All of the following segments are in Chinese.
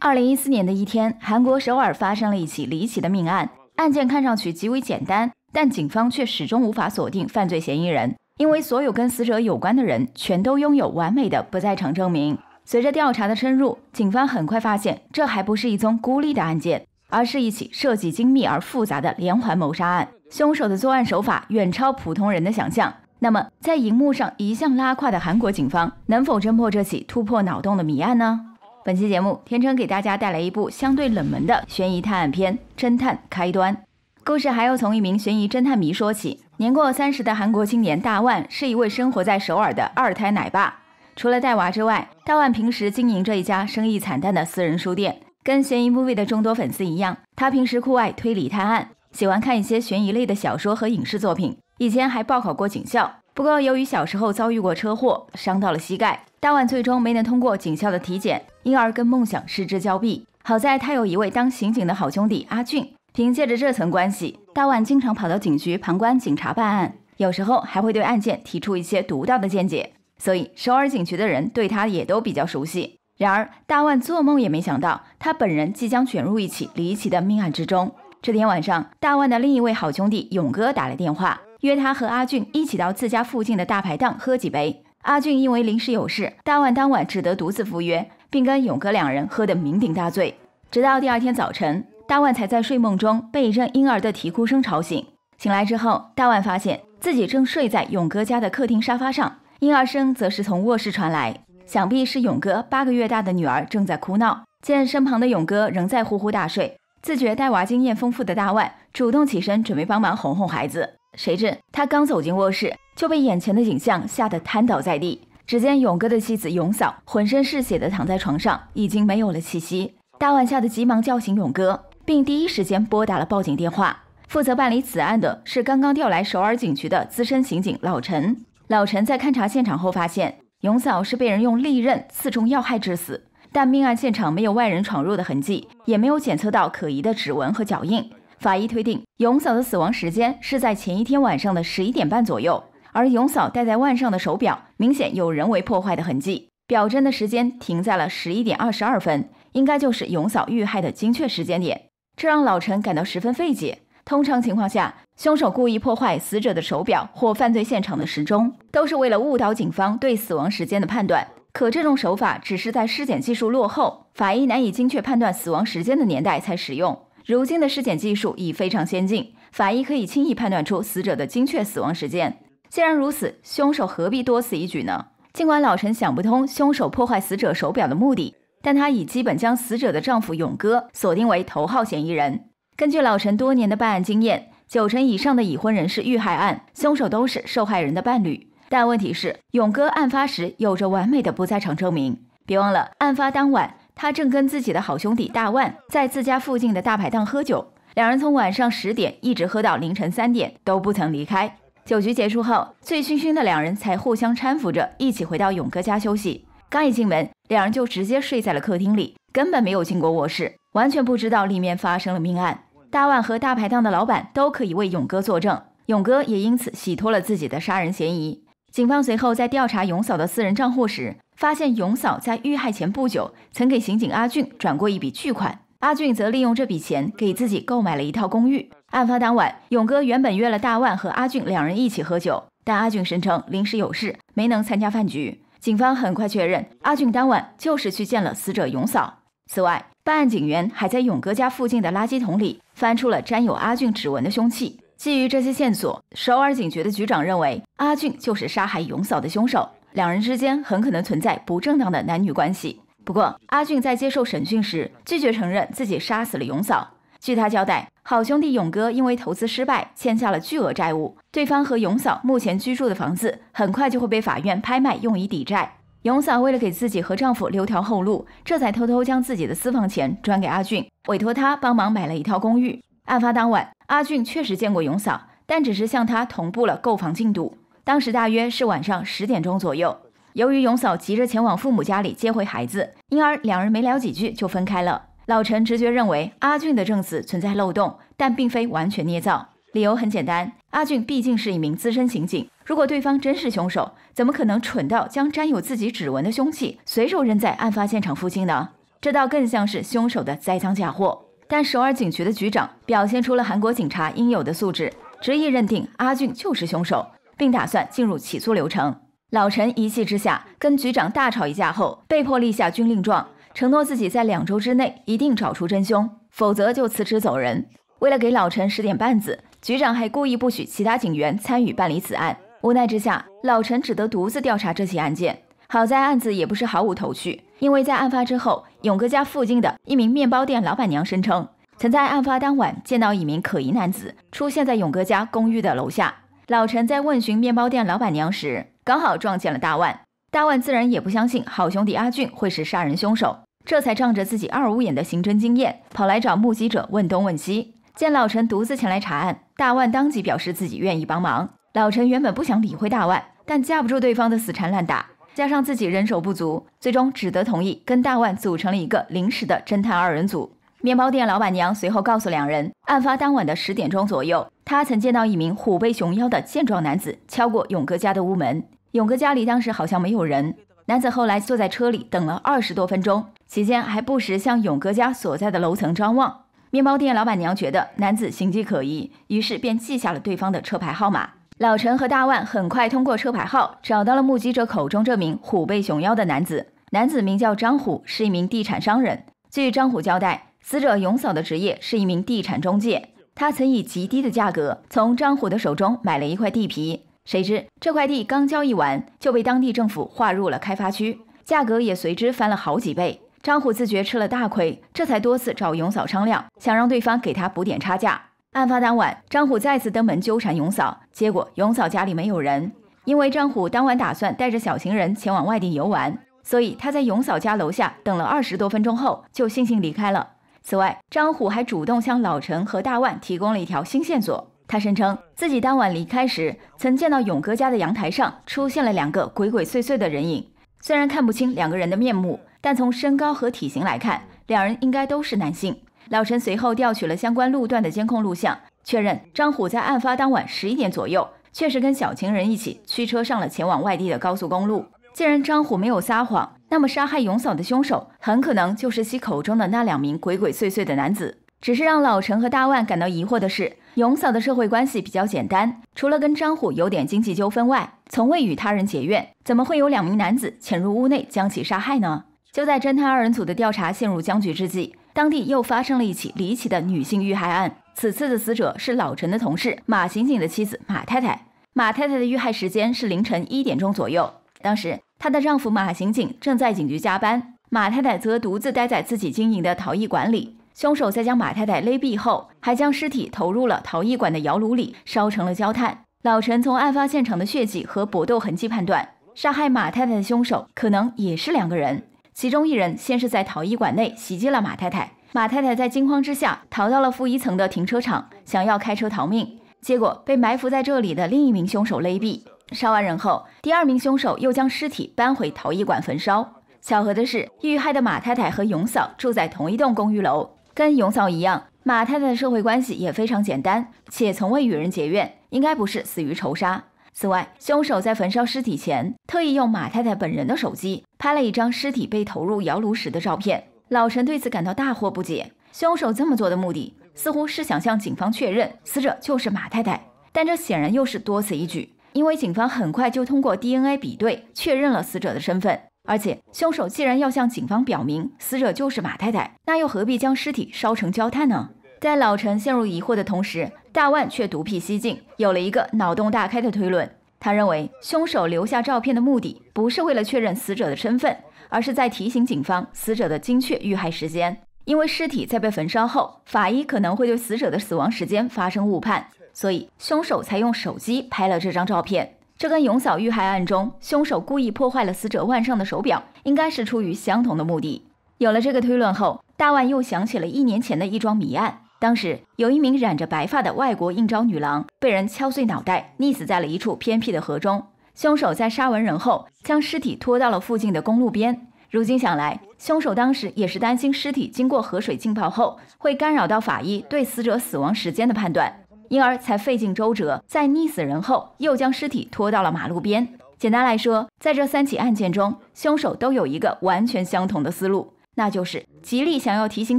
二零一四年的一天，韩国首尔发生了一起离奇的命案。案件看上去极为简单，但警方却始终无法锁定犯罪嫌疑人，因为所有跟死者有关的人全都拥有完美的不在场证明。随着调查的深入，警方很快发现，这还不是一宗孤立的案件，而是一起设计精密而复杂的连环谋杀案。凶手的作案手法远超普通人的想象。那么，在荧幕上一向拉胯的韩国警方，能否侦破这起突破脑洞的谜案呢？本期节目，天成给大家带来一部相对冷门的悬疑探案片《侦探开端》。故事还要从一名悬疑侦探迷说起。年过三十的韩国青年大万是一位生活在首尔的二胎奶爸。除了带娃之外，大万平时经营着一家生意惨淡的私人书店。跟悬疑 movie 的众多粉丝一样，他平时酷爱推理探案，喜欢看一些悬疑类的小说和影视作品。以前还报考过警校。不过，由于小时候遭遇过车祸，伤到了膝盖，大万最终没能通过警校的体检，因而跟梦想失之交臂。好在他有一位当刑警的好兄弟阿俊，凭借着这层关系，大万经常跑到警局旁观警察办案，有时候还会对案件提出一些独到的见解，所以首尔警局的人对他也都比较熟悉。然而，大万做梦也没想到，他本人即将卷入一起离奇的命案之中。这天晚上，大万的另一位好兄弟勇哥打来电话。约他和阿俊一起到自家附近的大排档喝几杯。阿俊因为临时有事，大万当晚只得独自赴约，并跟勇哥两人喝得酩酊大醉。直到第二天早晨，大万才在睡梦中被一阵婴儿的啼哭声吵醒。醒来之后，大万发现自己正睡在勇哥家的客厅沙发上，婴儿声则是从卧室传来，想必是勇哥八个月大的女儿正在哭闹。见身旁的勇哥仍在呼呼大睡，自觉带娃经验丰富的大万主动起身准备帮忙哄哄孩子。谁知他刚走进卧室，就被眼前的景象吓得瘫倒在地。只见勇哥的妻子勇嫂浑身是血的躺在床上，已经没有了气息。大腕吓得急忙叫醒勇哥，并第一时间拨打了报警电话。负责办理此案的是刚刚调来首尔警局的资深刑警老陈。老陈在勘查现场后发现，勇嫂是被人用利刃刺中要害致死，但命案现场没有外人闯入的痕迹，也没有检测到可疑的指纹和脚印。法医推定永嫂的死亡时间是在前一天晚上的十一点半左右，而永嫂戴在腕上的手表明显有人为破坏的痕迹，表针的时间停在了十一点二十二分，应该就是永嫂遇害的精确时间点。这让老陈感到十分费解。通常情况下，凶手故意破坏死者的手表或犯罪现场的时钟，都是为了误导警方对死亡时间的判断。可这种手法只是在尸检技术落后、法医难以精确判断死亡时间的年代才使用。如今的尸检技术已非常先进，法医可以轻易判断出死者的精确死亡时间。既然如此，凶手何必多此一举呢？尽管老陈想不通凶手破坏死者手表的目的，但他已基本将死者的丈夫勇哥锁定为头号嫌疑人。根据老陈多年的办案经验，九成以上的已婚人士遇害案，凶手都是受害人的伴侣。但问题是，勇哥案发时有着完美的不在场证明。别忘了，案发当晚。他正跟自己的好兄弟大万在自家附近的大排档喝酒，两人从晚上十点一直喝到凌晨三点都不曾离开。酒局结束后，醉醺醺的两人才互相搀扶着一起回到勇哥家休息。刚一进门，两人就直接睡在了客厅里，根本没有进过卧室，完全不知道里面发生了命案。大万和大排档的老板都可以为勇哥作证，勇哥也因此洗脱了自己的杀人嫌疑。警方随后在调查永嫂的私人账户时，发现永嫂在遇害前不久曾给刑警阿俊转过一笔巨款，阿俊则利用这笔钱给自己购买了一套公寓。案发当晚，勇哥原本约了大万和阿俊两人一起喝酒，但阿俊声称临时有事没能参加饭局。警方很快确认，阿俊当晚就是去见了死者永嫂。此外，办案警员还在勇哥家附近的垃圾桶里翻出了沾有阿俊指纹的凶器。基于这些线索，首尔警局的局长认为。阿俊就是杀害勇嫂的凶手，两人之间很可能存在不正当的男女关系。不过，阿俊在接受审讯时拒绝承认自己杀死了勇嫂。据他交代，好兄弟勇哥因为投资失败欠下了巨额债务，对方和勇嫂目前居住的房子很快就会被法院拍卖用以抵债。勇嫂为了给自己和丈夫留条后路，这才偷偷将自己的私房钱转给阿俊，委托他帮忙买了一套公寓。案发当晚，阿俊确实见过勇嫂，但只是向他同步了购房进度。当时大约是晚上十点钟左右，由于勇嫂急着前往父母家里接回孩子，因而两人没聊几句就分开了。老陈直觉认为阿俊的证词存在漏洞，但并非完全捏造。理由很简单，阿俊毕竟是一名资深刑警，如果对方真是凶手，怎么可能蠢到将沾有自己指纹的凶器随手扔在案发现场附近呢？这倒更像是凶手的栽赃嫁祸。但首尔警局的局长表现出了韩国警察应有的素质，执意认定阿俊就是凶手。并打算进入起诉流程。老陈一气之下跟局长大吵一架后，被迫立下军令状，承诺自己在两周之内一定找出真凶，否则就辞职走人。为了给老陈使点绊子，局长还故意不许其他警员参与办理此案。无奈之下，老陈只得独自调查这起案件。好在案子也不是毫无头绪，因为在案发之后，勇哥家附近的一名面包店老板娘声称，曾在案发当晚见到一名可疑男子出现在勇哥家公寓的楼下。老陈在问询面包店老板娘时，刚好撞见了大万。大万自然也不相信好兄弟阿俊会是杀人凶手，这才仗着自己二五眼的刑侦经验，跑来找目击者问东问西。见老陈独自前来查案，大万当即表示自己愿意帮忙。老陈原本不想理会大万，但架不住对方的死缠烂打，加上自己人手不足，最终只得同意跟大万组成了一个临时的侦探二人组。面包店老板娘随后告诉两人，案发当晚的十点钟左右，她曾见到一名虎背熊腰的健壮男子敲过勇哥家的屋门。勇哥家里当时好像没有人。男子后来坐在车里等了二十多分钟，期间还不时向勇哥家所在的楼层张望。面包店老板娘觉得男子形迹可疑，于是便记下了对方的车牌号码。老陈和大万很快通过车牌号找到了目击者口中这名虎背熊腰的男子。男子名叫张虎，是一名地产商人。据张虎交代。死者永嫂的职业是一名地产中介，他曾以极低的价格从张虎的手中买了一块地皮，谁知这块地刚交易完就被当地政府划入了开发区，价格也随之翻了好几倍。张虎自觉吃了大亏，这才多次找永嫂商量，想让对方给他补点差价。案发当晚，张虎再次登门纠缠永嫂，结果永嫂家里没有人，因为张虎当晚打算带着小情人前往外地游玩，所以他在永嫂家楼下等了二十多分钟后就悻悻离开了。此外，张虎还主动向老陈和大万提供了一条新线索。他声称自己当晚离开时，曾见到勇哥家的阳台上出现了两个鬼鬼祟祟的人影。虽然看不清两个人的面目，但从身高和体型来看，两人应该都是男性。老陈随后调取了相关路段的监控录像，确认张虎在案发当晚十一点左右，确实跟小情人一起驱车上了前往外地的高速公路。既然张虎没有撒谎，那么，杀害永嫂的凶手很可能就是其口中的那两名鬼鬼祟祟的男子。只是让老陈和大万感到疑惑的是，永嫂的社会关系比较简单，除了跟张虎有点经济纠纷外，从未与他人结怨，怎么会有两名男子潜入屋内将其杀害呢？就在侦探二人组的调查陷入僵局之际，当地又发生了一起离奇的女性遇害案。此次的死者是老陈的同事马刑警的妻子马太太。马太太的遇害时间是凌晨一点钟左右，当时。她的丈夫马刑警正在警局加班，马太太则独自待在自己经营的陶艺馆里。凶手在将马太太勒毙后，还将尸体投入了陶艺馆的窑炉里，烧成了焦炭。老陈从案发现场的血迹和搏斗痕迹判断，杀害马太太的凶手可能也是两个人，其中一人先是在陶艺馆内袭击了马太太，马太太在惊慌之下逃到了负一层的停车场，想要开车逃命，结果被埋伏在这里的另一名凶手勒毙。杀完人后，第二名凶手又将尸体搬回陶艺馆焚烧。巧合的是，遇害的马太太和勇嫂住在同一栋公寓楼。跟勇嫂一样，马太太的社会关系也非常简单，且从未与人结怨，应该不是死于仇杀。此外，凶手在焚烧尸体前，特意用马太太本人的手机拍了一张尸体被投入窑炉时的照片。老陈对此感到大惑不解，凶手这么做的目的，似乎是想向警方确认死者就是马太太，但这显然又是多此一举。因为警方很快就通过 DNA 比对确认了死者的身份，而且凶手既然要向警方表明死者就是马太太，那又何必将尸体烧成焦炭呢？在老陈陷入疑惑的同时，大万却独辟蹊径，有了一个脑洞大开的推论。他认为凶手留下照片的目的不是为了确认死者的身份，而是在提醒警方死者的精确遇害时间，因为尸体在被焚烧后，法医可能会对死者的死亡时间发生误判。所以凶手才用手机拍了这张照片。这跟永嫂遇害案中凶手故意破坏了死者腕上的手表，应该是出于相同的目的。有了这个推论后，大万又想起了一年前的一桩谜案。当时有一名染着白发的外国应招女郎被人敲碎脑袋，溺死在了一处偏僻的河中。凶手在杀完人后，将尸体拖到了附近的公路边。如今想来，凶手当时也是担心尸体经过河水浸泡后，会干扰到法医对死者死亡时间的判断。因而才费尽周折，在溺死人后又将尸体拖到了马路边。简单来说，在这三起案件中，凶手都有一个完全相同的思路，那就是极力想要提醒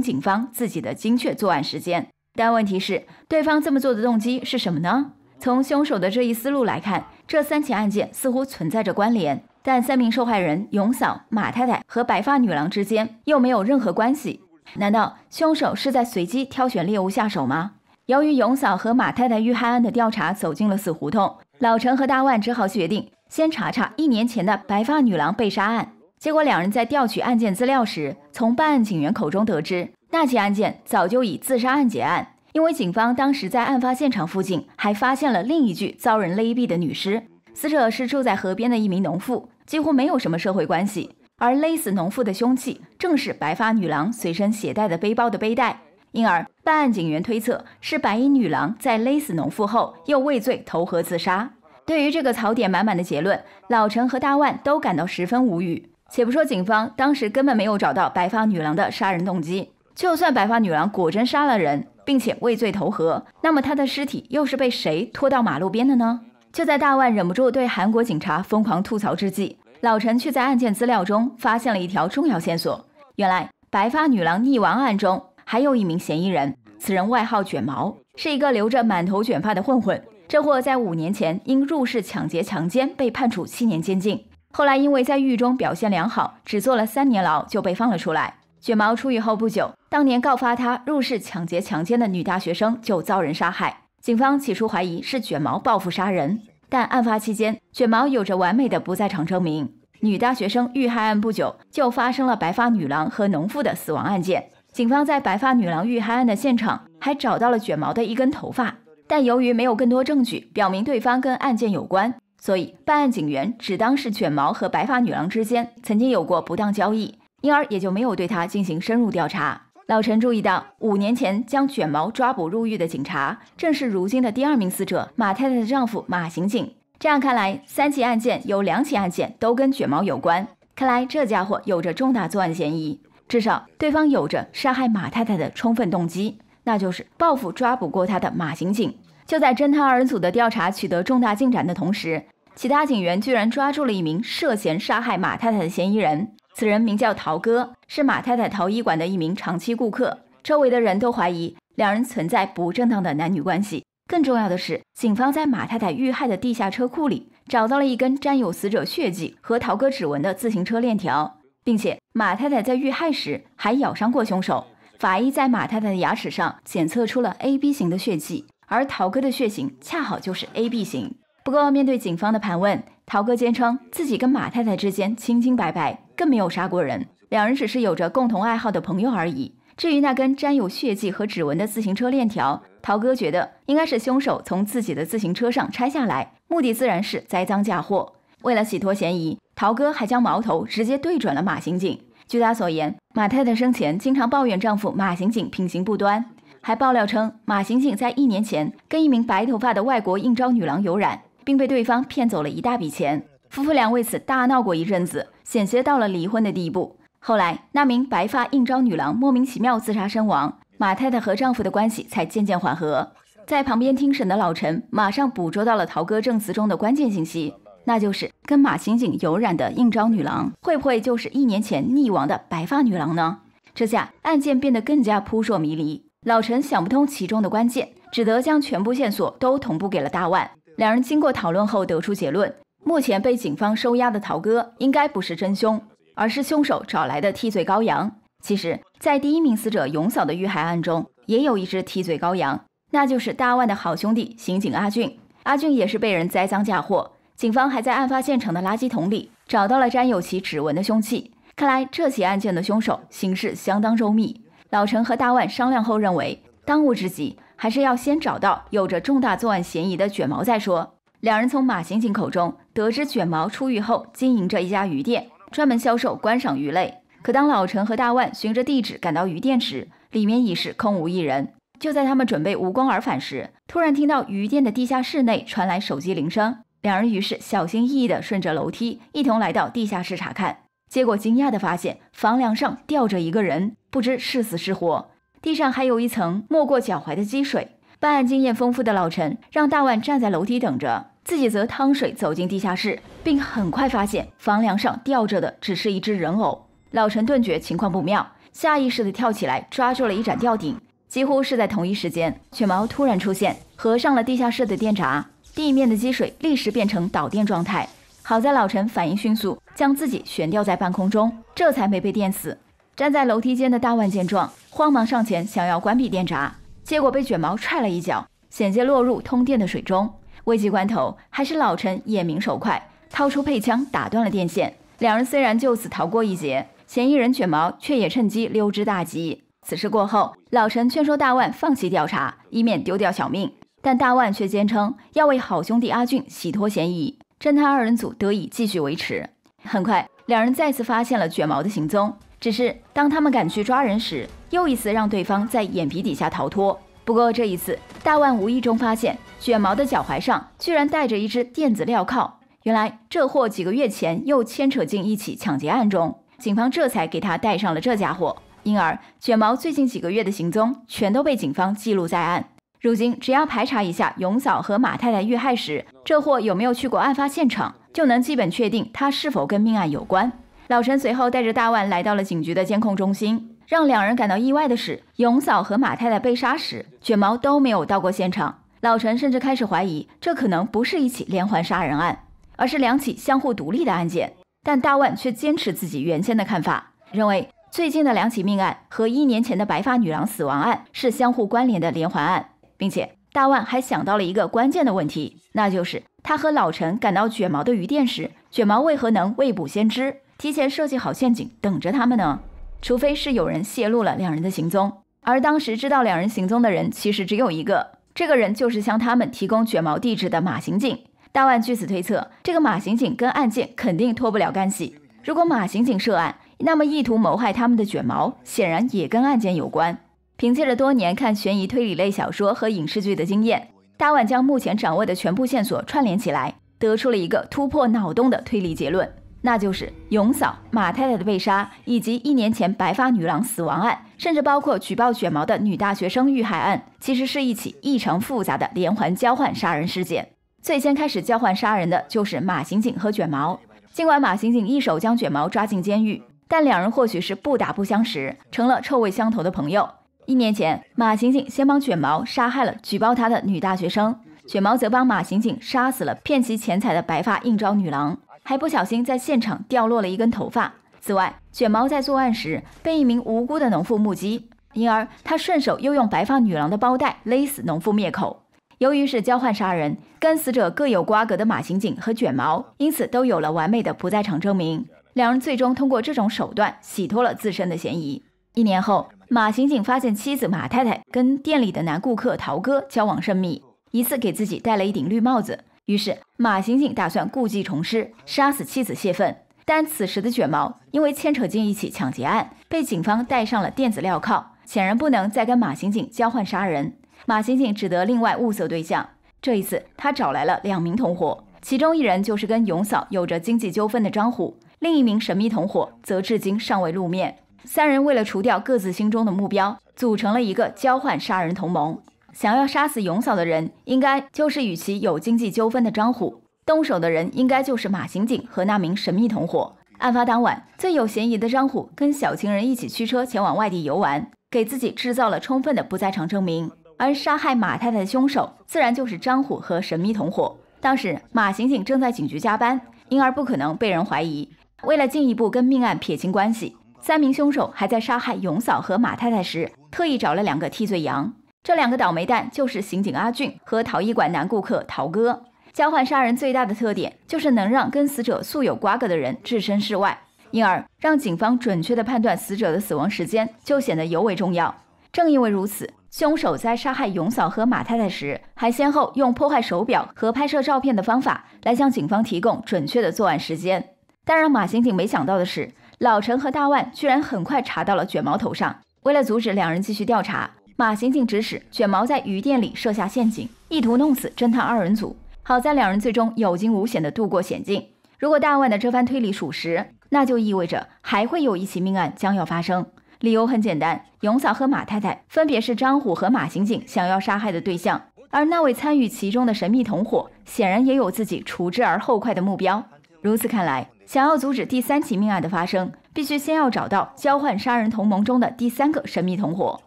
警方自己的精确作案时间。但问题是，对方这么做的动机是什么呢？从凶手的这一思路来看，这三起案件似乎存在着关联，但三名受害人永嫂、马太太和白发女郎之间又没有任何关系。难道凶手是在随机挑选猎物下手吗？由于永嫂和马太太遇害案的调查走进了死胡同，老陈和大万只好决定先查查一年前的白发女郎被杀案。结果，两人在调取案件资料时，从办案警员口中得知，那起案件早就以自杀案结案，因为警方当时在案发现场附近还发现了另一具遭人勒毙的女尸，死者是住在河边的一名农妇，几乎没有什么社会关系。而勒死农妇的凶器，正是白发女郎随身携带的背包的背带。因而，办案警员推测是白衣女郎在勒死农妇后，又畏罪投河自杀。对于这个槽点满满的结论，老陈和大万都感到十分无语。且不说警方当时根本没有找到白发女郎的杀人动机，就算白发女郎果真杀了人，并且畏罪投河，那么她的尸体又是被谁拖到马路边的呢？就在大万忍不住对韩国警察疯狂吐槽之际，老陈却在案件资料中发现了一条重要线索。原来，白发女郎溺亡案中。还有一名嫌疑人，此人外号卷毛，是一个留着满头卷发的混混。这货在五年前因入室抢劫、强奸被判处七年监禁，后来因为在狱中表现良好，只坐了三年牢就被放了出来。卷毛出狱后不久，当年告发他入室抢劫、强奸的女大学生就遭人杀害。警方起初怀疑是卷毛报复杀人，但案发期间卷毛有着完美的不在场证明。女大学生遇害案不久，就发生了白发女郎和农妇的死亡案件。警方在白发女郎遇害案的现场还找到了卷毛的一根头发，但由于没有更多证据表明对方跟案件有关，所以办案警员只当是卷毛和白发女郎之间曾经有过不当交易，因而也就没有对他进行深入调查。老陈注意到，五年前将卷毛抓捕入狱的警察，正是如今的第二名死者马太太的丈夫马刑警。这样看来，三起案件有两起案件都跟卷毛有关，看来这家伙有着重大作案嫌疑。至少，对方有着杀害马太太的充分动机，那就是报复抓捕过他的马刑警。就在侦探二人组的调查取得重大进展的同时，其他警员居然抓住了一名涉嫌杀害马太太的嫌疑人，此人名叫陶哥，是马太太陶医馆的一名长期顾客。周围的人都怀疑两人存在不正当的男女关系。更重要的是，警方在马太太遇害的地下车库里找到了一根沾有死者血迹和陶哥指纹的自行车链条。并且马太太在遇害时还咬伤过凶手。法医在马太太的牙齿上检测出了 A B 型的血迹，而陶哥的血型恰好就是 A B 型。不过，面对警方的盘问，陶哥坚称自己跟马太太之间清清白白，更没有杀过人。两人只是有着共同爱好的朋友而已。至于那根沾有血迹和指纹的自行车链条，陶哥觉得应该是凶手从自己的自行车上拆下来，目的自然是栽赃嫁祸。为了洗脱嫌疑。陶哥还将矛头直接对准了马刑警。据他所言，马太太生前经常抱怨丈夫马刑警品行不端，还爆料称马刑警在一年前跟一名白头发的外国应招女郎有染，并被对方骗走了一大笔钱。夫妇俩为此大闹过一阵子，险些到了离婚的地步。后来，那名白发应招女郎莫名其妙自杀身亡，马太太和丈夫的关系才渐渐缓和。在旁边听审的老陈马上捕捉到了陶哥证词中的关键信息。那就是跟马刑警有染的应招女郎，会不会就是一年前溺亡的白发女郎呢？这下案件变得更加扑朔迷离。老陈想不通其中的关键，只得将全部线索都同步给了大万。两人经过讨论后得出结论：目前被警方收押的陶哥应该不是真凶，而是凶手找来的替罪羔羊。其实，在第一名死者永嫂的遇害案中，也有一只替罪羔羊，那就是大万的好兄弟刑警阿俊。阿俊也是被人栽赃嫁祸。警方还在案发现场的垃圾桶里找到了沾有其指纹的凶器，看来这起案件的凶手行事相当周密。老陈和大万商量后认为，当务之急还是要先找到有着重大作案嫌疑的卷毛再说。两人从马刑警口中得知，卷毛出狱后经营着一家鱼店，专门销售观赏鱼类。可当老陈和大万循着地址赶到鱼店时，里面已是空无一人。就在他们准备无功而返时，突然听到鱼店的地下室内传来手机铃声。两人于是小心翼翼地顺着楼梯一同来到地下室查看，结果惊讶地发现房梁上吊着一个人，不知是死是活。地上还有一层没过脚踝的积水。办案经验丰富的老陈让大腕站在楼梯等着，自己则趟水走进地下室，并很快发现房梁上吊着的只是一只人偶。老陈顿觉情况不妙，下意识地跳起来抓住了一盏吊顶。几乎是在同一时间，犬毛突然出现，合上了地下室的电闸。地面的积水立时变成导电状态，好在老陈反应迅速，将自己悬吊在半空中，这才没被电死。站在楼梯间的大万见状，慌忙上前想要关闭电闸，结果被卷毛踹了一脚，险些落入通电的水中。危急关头，还是老陈眼明手快，掏出配枪打断了电线。两人虽然就此逃过一劫，嫌疑人卷毛却也趁机溜之大吉。此事过后，老陈劝说大万放弃调查，以免丢掉小命。但大万却坚称要为好兄弟阿俊洗脱嫌疑，侦探二人组得以继续维持。很快，两人再次发现了卷毛的行踪，只是当他们赶去抓人时，又一次让对方在眼皮底下逃脱。不过这一次，大万无意中发现卷毛的脚踝上居然带着一只电子镣铐，原来这货几个月前又牵扯进一起抢劫案中，警方这才给他戴上了这家伙。因而，卷毛最近几个月的行踪全都被警方记录在案。如今，只要排查一下永嫂和马太太遇害时，这货有没有去过案发现场，就能基本确定他是否跟命案有关。老陈随后带着大万来到了警局的监控中心。让两人感到意外的是，永嫂和马太太被杀时，卷毛都没有到过现场。老陈甚至开始怀疑，这可能不是一起连环杀人案，而是两起相互独立的案件。但大万却坚持自己原先的看法，认为最近的两起命案和一年前的白发女郎死亡案是相互关联的连环案。并且大万还想到了一个关键的问题，那就是他和老陈赶到卷毛的鱼店时，卷毛为何能未卜先知，提前设计好陷阱等着他们呢？除非是有人泄露了两人的行踪，而当时知道两人行踪的人其实只有一个，这个人就是向他们提供卷毛地址的马刑警。大万据此推测，这个马刑警跟案件肯定脱不了干系。如果马刑警涉案，那么意图谋害他们的卷毛显然也跟案件有关。凭借着多年看悬疑推理类小说和影视剧的经验，大腕将目前掌握的全部线索串联起来，得出了一个突破脑洞的推理结论，那就是永嫂马太太的被杀，以及一年前白发女郎死亡案，甚至包括举报卷毛的女大学生遇害案，其实是一起异常复杂的连环交换杀人事件。最先开始交换杀人的就是马刑警和卷毛。尽管马刑警一手将卷毛抓进监狱，但两人或许是不打不相识，成了臭味相投的朋友。一年前，马刑警先帮卷毛杀害了举报他的女大学生，卷毛则帮马刑警杀死了骗其钱财的白发应招女郎，还不小心在现场掉落了一根头发。此外，卷毛在作案时被一名无辜的农妇目击，因而他顺手又用白发女郎的包带勒死农妇灭口。由于是交换杀人，跟死者各有瓜葛的马刑警和卷毛，因此都有了完美的不在场证明。两人最终通过这种手段洗脱了自身的嫌疑。一年后。马刑警发现妻子马太太跟店里的男顾客陶哥交往甚密，疑似给自己戴了一顶绿帽子。于是马刑警打算故技重施，杀死妻子泄愤。但此时的卷毛因为牵扯进一起抢劫案，被警方戴上了电子镣铐，显然不能再跟马刑警交换杀人。马刑警只得另外物色对象。这一次他找来了两名同伙，其中一人就是跟勇嫂有着经济纠纷的张虎，另一名神秘同伙则至今尚未露面。三人为了除掉各自心中的目标，组成了一个交换杀人同盟。想要杀死永嫂的人，应该就是与其有经济纠纷的张虎；动手的人，应该就是马刑警和那名神秘同伙。案发当晚，最有嫌疑的张虎跟小情人一起驱车前往外地游玩，给自己制造了充分的不在场证明。而杀害马太太的凶手，自然就是张虎和神秘同伙。当时马刑警正在警局加班，因而不可能被人怀疑。为了进一步跟命案撇清关系。三名凶手还在杀害勇嫂和马太太时，特意找了两个替罪羊。这两个倒霉蛋就是刑警阿俊和陶艺馆男顾客陶哥。交换杀人最大的特点就是能让跟死者素有瓜葛的人置身事外，因而让警方准确的判断死者的死亡时间就显得尤为重要。正因为如此，凶手在杀害勇嫂和马太太时，还先后用破坏手表和拍摄照片的方法来向警方提供准确的作案时间。但让马刑警没想到的是。老陈和大万居然很快查到了卷毛头上。为了阻止两人继续调查，马刑警指使卷毛在鱼店里设下陷阱，意图弄死侦探二人组。好在两人最终有惊无险地度过险境。如果大万的这番推理属实，那就意味着还会有一起命案将要发生。理由很简单，永嫂和马太太分别是张虎和马刑警想要杀害的对象，而那位参与其中的神秘同伙显然也有自己除之而后快的目标。如此看来。想要阻止第三起命案的发生，必须先要找到交换杀人同盟中的第三个神秘同伙。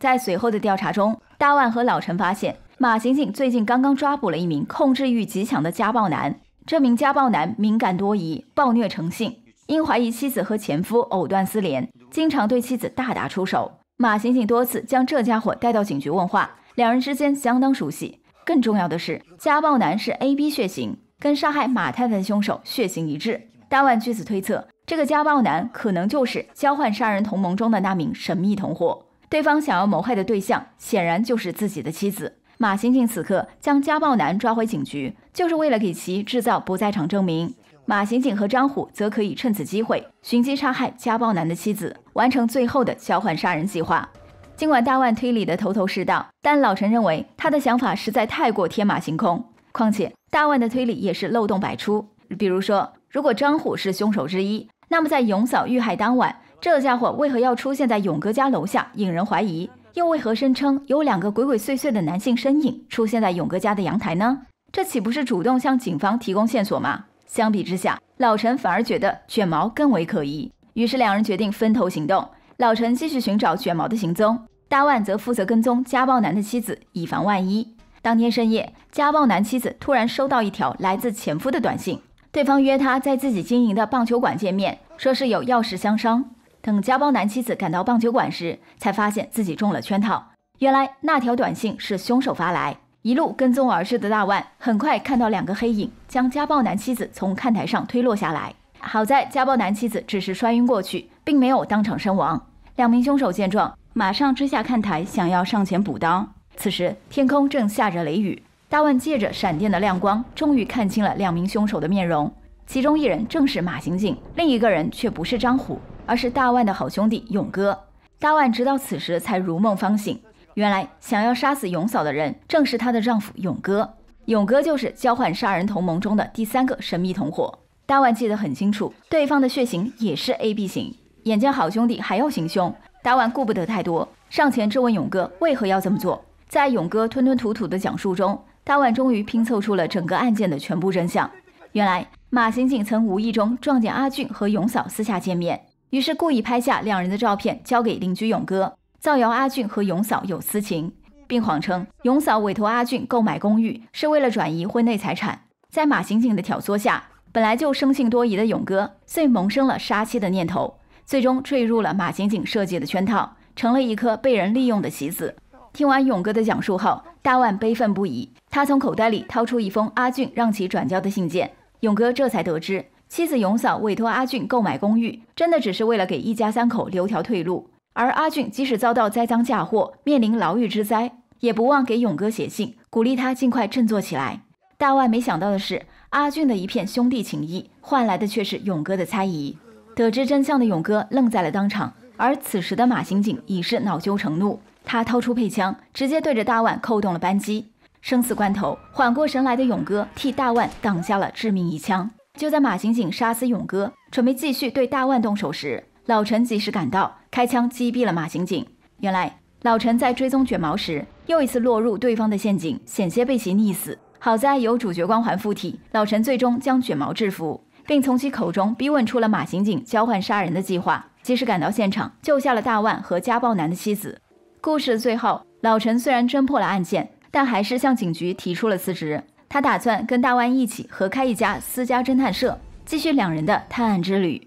在随后的调查中，大腕和老陈发现，马刑警最近刚刚抓捕了一名控制欲极强的家暴男。这名家暴男敏感多疑，暴虐成性，因怀疑妻子和前夫藕断丝连，经常对妻子大打出手。马刑警多次将这家伙带到警局问话，两人之间相当熟悉。更重要的是，家暴男是 A B 血型，跟杀害马太太的凶手血型一致。大万据此推测，这个家暴男可能就是交换杀人同盟中的那名神秘同伙，对方想要谋害的对象显然就是自己的妻子。马刑警此刻将家暴男抓回警局，就是为了给其制造不在场证明。马刑警和张虎则可以趁此机会寻机杀害家暴男的妻子，完成最后的交换杀人计划。尽管大万推理的头头是道，但老陈认为他的想法实在太过天马行空，况且大万的推理也是漏洞百出，比如说。如果张虎是凶手之一，那么在勇嫂遇害当晚，这家伙为何要出现在勇哥家楼下？引人怀疑。又为何声称有两个鬼鬼祟祟的男性身影出现在勇哥家的阳台呢？这岂不是主动向警方提供线索吗？相比之下，老陈反而觉得卷毛更为可疑。于是两人决定分头行动。老陈继续寻找卷毛的行踪，大万则负责跟踪家暴男的妻子，以防万一。当天深夜，家暴男妻子突然收到一条来自前夫的短信。对方约他在自己经营的棒球馆见面，说是有要事相商。等家暴男妻子赶到棒球馆时，才发现自己中了圈套。原来那条短信是凶手发来，一路跟踪而至的大腕很快看到两个黑影将家暴男妻子从看台上推落下来。好在家暴男妻子只是摔晕过去，并没有当场身亡。两名凶手见状，马上追下看台，想要上前补刀。此时天空正下着雷雨。大万借着闪电的亮光，终于看清了两名凶手的面容。其中一人正是马刑警，另一个人却不是张虎，而是大万的好兄弟勇哥。大万直到此时才如梦方醒，原来想要杀死勇嫂的人正是他的丈夫勇哥。勇哥就是交换杀人同盟中的第三个神秘同伙。大万记得很清楚，对方的血型也是 A B 型。眼见好兄弟还要行凶，大万顾不得太多，上前质问勇哥为何要这么做。在勇哥吞吞吐吐的讲述中，大腕终于拼凑出了整个案件的全部真相。原来，马刑警曾无意中撞见阿俊和勇嫂私下见面，于是故意拍下两人的照片交给邻居勇哥，造谣阿俊和勇嫂有私情，并谎称勇嫂委托阿俊购买公寓是为了转移婚内财产。在马刑警的挑唆下，本来就生性多疑的勇哥遂萌生了杀妻的念头，最终坠入了马刑警设计的圈套，成了一颗被人利用的棋子。听完勇哥的讲述后，大万悲愤不已。他从口袋里掏出一封阿俊让其转交的信件，勇哥这才得知妻子勇嫂委托阿俊购买公寓，真的只是为了给一家三口留条退路。而阿俊即使遭到栽赃嫁祸，面临牢狱之灾，也不忘给勇哥写信，鼓励他尽快振作起来。大万没想到的是，阿俊的一片兄弟情谊，换来的却是勇哥的猜疑。得知真相的勇哥愣在了当场，而此时的马刑警已是恼羞成怒。他掏出配枪，直接对着大腕扣动了扳机。生死关头，缓过神来的勇哥替大腕挡下了致命一枪。就在马刑警杀死勇哥，准备继续对大腕动手时，老陈及时赶到，开枪击毙了马刑警。原来，老陈在追踪卷毛时，又一次落入对方的陷阱，险些被其溺死。好在有主角光环附体，老陈最终将卷毛制服，并从其口中逼问出了马刑警交换杀人的计划。及时赶到现场，救下了大腕和家暴男的妻子。故事的最后，老陈虽然侦破了案件，但还是向警局提出了辞职。他打算跟大湾一起合开一家私家侦探社，继续两人的探案之旅。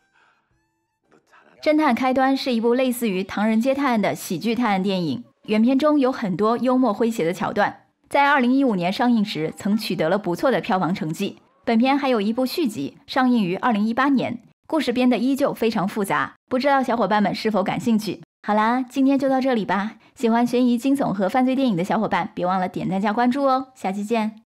《侦探开端》是一部类似于《唐人街探案》的喜剧探案电影，原片中有很多幽默诙谐的桥段，在二零一五年上映时曾取得了不错的票房成绩。本片还有一部续集，上映于二零一八年，故事编得依旧非常复杂，不知道小伙伴们是否感兴趣？好啦，今天就到这里吧。喜欢悬疑、惊悚和犯罪电影的小伙伴，别忘了点赞加关注哦。下期见。